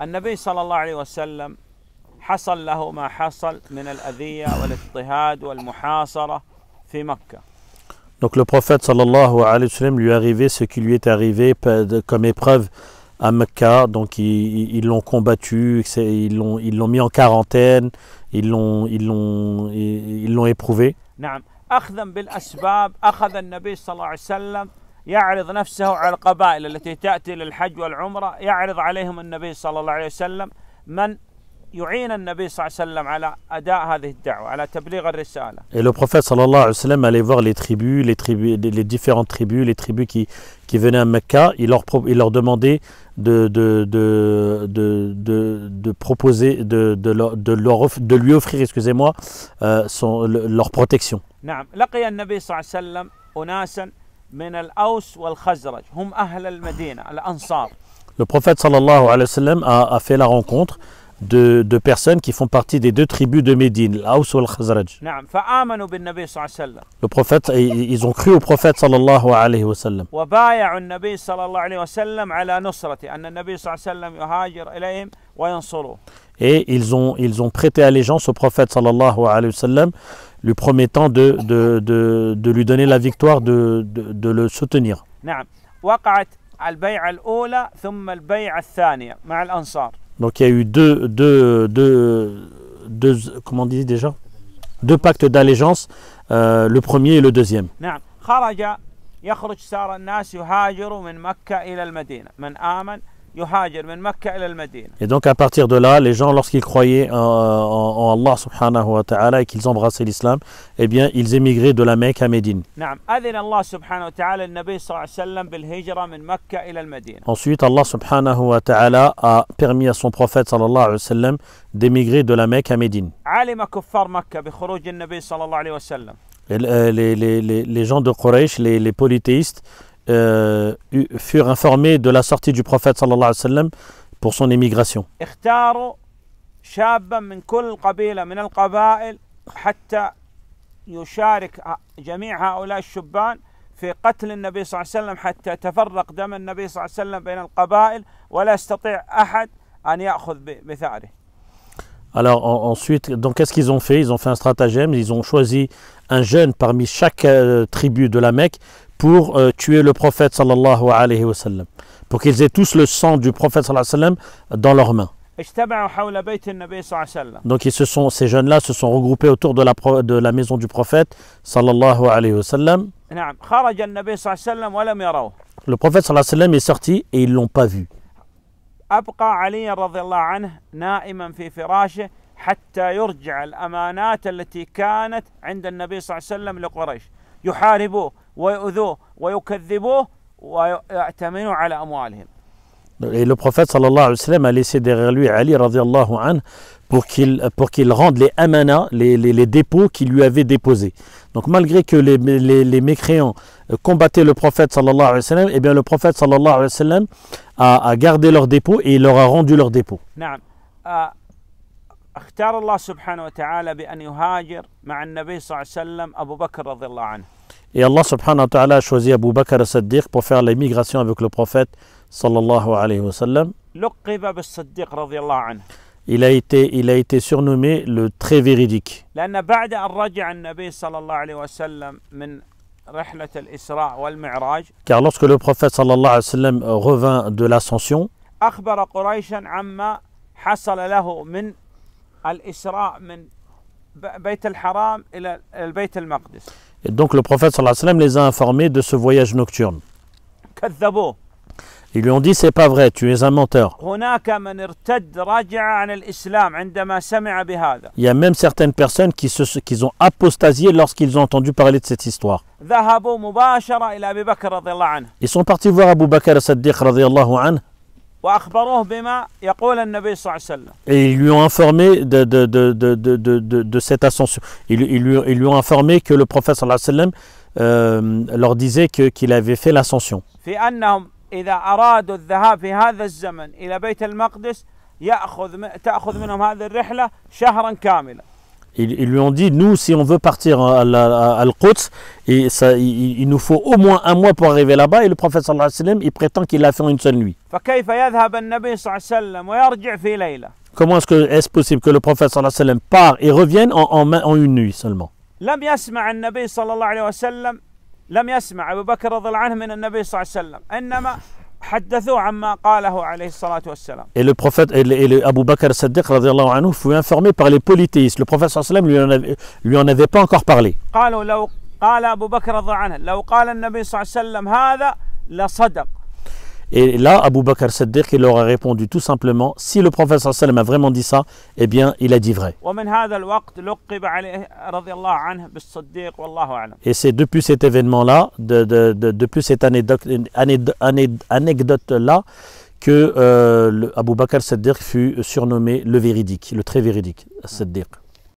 النبي صلى الله عليه وسلم حصل له ما حصل من الأذية والاضطهاد والمحاصرة في مكة Donc le prophète sallallahu alayhi wa sallam lui est arrivé ce qui lui est arrivé comme épreuve à Mecca. Donc ils l'ont combattu, ils l'ont ils l'ont mis en quarantaine, ils l'ont ils l'ont ils l'ont éprouvé. نعم أخذا بالأسباب أخذ النبي صلى الله عليه وسلم يعرض نفسه على القبائل التي تأتي للحج والعمرة يعرض عليهم النبي صلى الله عليه وسلم من يعين النبي صلى الله عليه وسلم على أداء هذه الدعوة على تبليغ الرسالة. Et le prophète صلى الله عليه وسلم allait voir les tribus, les tribus, les différentes tribus, les tribus qui qui venaient à Mecca, il leur il leur demandait de de de de de, de proposer de de leur, de, leur, de lui offrir excusez-moi euh, son leur protection. نعم لقي النبي صلى الله عليه وسلم أناسا Le prophète sallallahu alayhi wa sallam a, fait la rencontre de, personnes qui font partie des deux tribus de Médine, et l'Khazraj. Le prophète, ils, ont cru au prophète sallallahu alayhi wa sallam. Et ils ont, ils ont prêté allégeance au prophète sallallahu alayhi wa sallam lui promettant de, de, de, de lui donner la victoire, de, de, de le soutenir. Donc il y a eu deux, deux, deux, deux comment on dit déjà Deux pactes d'allégeance, euh, le premier et le deuxième. يخرج سار الناس يهاجروا من مكة إلى المدينة من آمن et donc à partir de là, les gens, lorsqu'ils croyaient euh, en, Allah subhanahu wa ta'ala et qu'ils embrassaient l'islam, eh bien ils émigraient de la Mecque à Médine. Ensuite, Allah subhanahu wa ta'ala a permis à son prophète sallallahu alayhi wa sallam d'émigrer de la Mecque à Médine. Euh, les, les gens de Quraysh, les polythéistes, euh, furent informés de la sortie du prophète pour son émigration. Alors ensuite, donc qu'est-ce qu'ils ont fait Ils ont fait un stratagème, ils ont choisi un jeune parmi chaque euh, tribu de la Mecque pour euh, tuer le prophète sallallahu alayhi wa sallam, pour qu'ils aient tous le sang du prophète sallallahu alayhi wa sallam dans leurs mains. Donc ils se sont, ces jeunes-là se sont regroupés autour de la, de la maison du prophète sallallahu alayhi wa sallam. Le prophète sallallahu alayhi wa sallam est sorti et ils ne l'ont pas vu. حتى يرجع الأمانات التي كانت عند النبي صلى الله عليه وسلم لقريش يحاربوه ويؤذوه ويكذبوه ya'taminu على أموالهم Et le prophète sallallahu alayhi wa sallam a laissé derrière lui Ali radiallahu anhu pour qu'il pour qu'il rende les amanas, les, les, les dépôts qu'il lui avait déposés. Donc malgré que les, les, les mécréants combattaient le prophète sallallahu alayhi wa sallam, et eh bien le prophète sallallahu alayhi wa sallam a, a gardé leurs dépôts et il leur a rendu leurs dépôts. نعم. اختار الله سبحانه وتعالى بأن يهاجر مع النبي صلى الله عليه وسلم أبو بكر رضي الله عنه. Et Allah subhanahu wa ta'ala a choisi Abu Bakr al siddiq pour faire l'émigration avec le prophète sallallahu alayhi wa sallam. Il a, été, il a été surnommé le très véridique. Car lorsque le prophète sallallahu alayhi wa sallam revint de l'ascension, il قريشا Et donc le prophète sallallahu alayhi wa sallam les a informés de ce voyage nocturne. Ils lui ont dit c'est pas vrai, tu es un menteur. Il y a même certaines personnes qui, se, qui ont apostasié lorsqu'ils ont entendu parler de cette histoire. Ils sont partis voir Abu Bakr wa sallam, وأخبروه بما يقول النبي صلى الله عليه وسلم. Et ils lui ont informé de, de, de, de de de de, de cette ascension. Ils, ils, lui, ils, lui, ont informé que le prophète صلى الله عليه وسلم euh, leur disait que qu'il avait fait l'ascension. في في أنهم إذا أرادوا الذهاب هذا الزمن إلى بيت المقدس يأخذ تأخذ منهم هذه الرحلة شهرا كاملا. Ils, lui ont dit, nous, si on veut partir à, Al-Quds, il, nous faut au moins un mois pour arriver là-bas. Et le prophète alayhi il prétend qu'il l'a fait en une seule nuit. Comment est-ce que est possible que le prophète sallallahu alayhi wa sallam part et revienne en, une nuit seulement Et le prophète et, le, et le Abu Bakr Sadiq anhu fut informé par les polythéistes. Le prophète sallam lui en avait, lui en avait pas encore parlé. قالوا لو قال أبو بكر رضي عنه لو قال النبي صلى الله عليه وسلم هذا لصدق Et là, Abu Bakr Siddiq, il leur a répondu tout simplement, si le prophète sallam a vraiment dit ça, eh bien, il a dit vrai. Et c'est depuis cet événement-là, depuis cette anecdote-là, que euh, Abu Bakr Siddiq fut surnommé le véridique, le très véridique Siddiq.